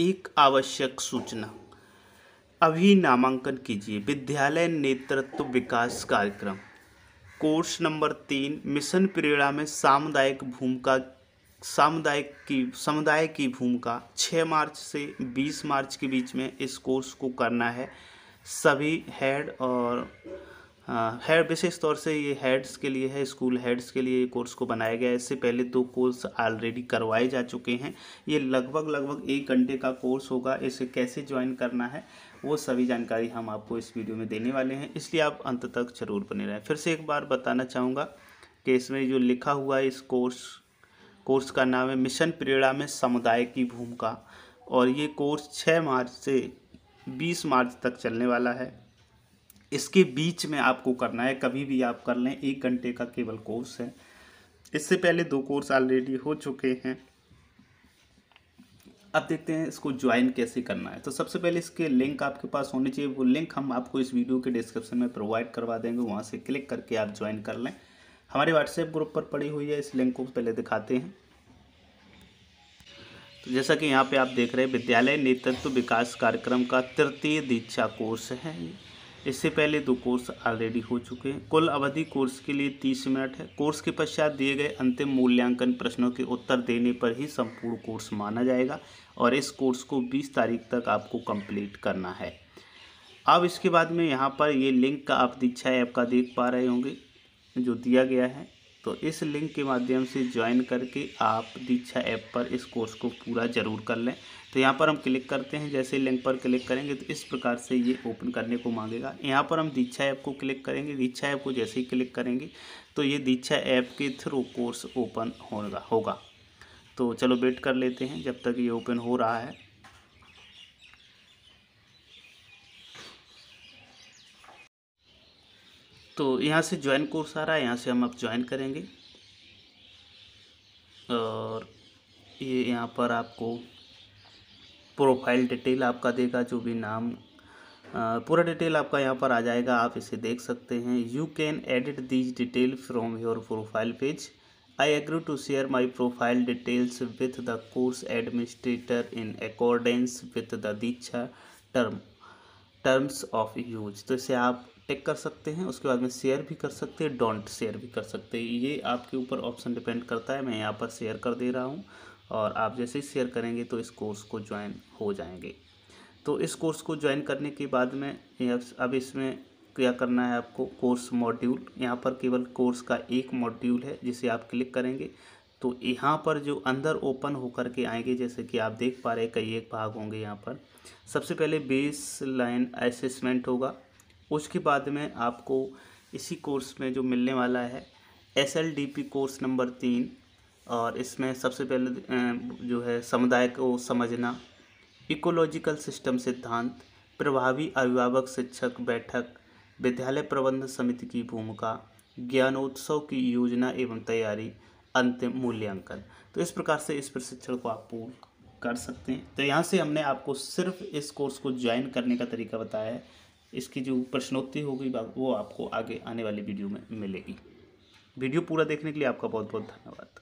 एक आवश्यक सूचना अभी नामांकन कीजिए विद्यालय नेतृत्व विकास कार्यक्रम कोर्स नंबर तीन मिशन प्रेरणा में सामुदायिक भूमिका सामुदायिक की समुदाय की भूमिका छः मार्च से बीस मार्च के बीच में इस कोर्स को करना है सभी हेड और है हाँ, विशेष तौर से ये हेड्स के लिए है स्कूल हेड्स के लिए ये कोर्स को बनाया गया है इससे पहले दो कोर्स ऑलरेडी करवाए जा चुके हैं ये लगभग लगभग एक घंटे का कोर्स होगा इसे कैसे ज्वाइन करना है वो सभी जानकारी हम आपको इस वीडियो में देने वाले हैं इसलिए आप अंत तक जरूर बने रहें फिर से एक बार बताना चाहूँगा कि इसमें जो लिखा हुआ है इस कोर्स कोर्स का नाम है मिशन प्रेरणा में समुदाय की भूमिका और ये कोर्स छः मार्च से बीस मार्च तक चलने वाला है इसके बीच में आपको करना है कभी भी आप कर लें एक घंटे का केवल कोर्स है इससे पहले दो कोर्स ऑलरेडी हो चुके हैं अब देखते हैं इसको ज्वाइन कैसे करना है तो सबसे पहले इसके लिंक आपके पास होने चाहिए वो लिंक हम आपको इस वीडियो के डिस्क्रिप्शन में प्रोवाइड करवा देंगे वहाँ से क्लिक करके आप ज्वाइन कर लें हमारे व्हाट्सएप ग्रुप पर पड़ी हुई है इस लिंक को पहले दिखाते हैं तो जैसा कि यहाँ पे आप देख रहे हैं विद्यालय नेतृत्व विकास कार्यक्रम का तृतीय दीक्षा कोर्स है इससे पहले दो कोर्स ऑलरेडी हो चुके हैं कुल अवधि कोर्स के लिए तीस मिनट है कोर्स के पश्चात दिए गए अंतिम मूल्यांकन प्रश्नों के उत्तर देने पर ही संपूर्ण कोर्स माना जाएगा और इस कोर्स को बीस तारीख तक आपको कंप्लीट करना है अब इसके बाद में यहाँ पर ये लिंक का आप दीक्षा ऐप का देख पा रहे होंगे जो दिया गया है तो इस लिंक के माध्यम से ज्वाइन करके आप दीक्षा ऐप पर इस कोर्स को पूरा ज़रूर कर लें तो यहाँ पर हम क्लिक करते हैं जैसे लिंक पर क्लिक करेंगे तो इस प्रकार से ये ओपन करने को मांगेगा यहाँ पर हम दीक्षा ऐप को क्लिक करेंगे दीक्षा ऐप को जैसे ही क्लिक करेंगे तो ये दीक्षा ऐप के थ्रू कोर्स ओपन होगा होगा तो चलो वेट कर लेते हैं जब तक ये ओपन हो रहा है तो यहाँ से ज्वाइन कोर्स आ रहा है यहाँ से हम अब ज्वाइन करेंगे और ये यहाँ पर आपको प्रोफाइल डिटेल आपका देगा जो भी नाम पूरा डिटेल आपका यहाँ पर आ जाएगा आप इसे देख सकते हैं you can edit these detail from your profile page I agree to share my profile details with the course administrator in accordance with the Diksha term terms of use तो इसे आप टेक कर सकते हैं उसके बाद में शेयर भी कर सकते हैं डोंट शेयर भी कर सकते हैं ये आपके ऊपर ऑप्शन डिपेंड करता है मैं यहाँ पर शेयर कर दे रहा हूँ और आप जैसे ही शेयर करेंगे तो इस कोर्स को ज्वाइन हो जाएंगे तो इस कोर्स को ज्वाइन करने के बाद में अब इसमें क्या करना है आपको कोर्स मॉड्यूल यहाँ पर केवल कोर्स का एक मॉड्यूल है जिसे आप क्लिक करेंगे तो यहाँ पर जो अंदर ओपन होकर के आएंगे जैसे कि आप देख पा रहे कई एक भाग होंगे यहाँ पर सबसे पहले बेस लाइन असेसमेंट होगा उसके बाद में आपको इसी कोर्स में जो मिलने वाला है S L D P course number तीन और इसमें सबसे पहले जो है समुदाय को समझना इकोलॉजिकल सिस्टम सिद्धांत प्रभावी अभिभावक शिक्षक बैठक विद्यालय प्रबंध समिति की भूमिका ज्ञानोत्सव की योजना एवं तैयारी अंतिम मूल्यांकन तो इस प्रकार से इस प्रशिक्षण को आप पूर्ण कर सकते हैं तो यहाँ से हमने आपको सिर्फ इस कोर्स को ज्वाइन करने का तरीका बताया है इसकी जो प्रश्नोत्तरी होगी वो आपको आगे आने वाली वीडियो में मिलेगी वीडियो पूरा देखने के लिए आपका बहुत बहुत धन्यवाद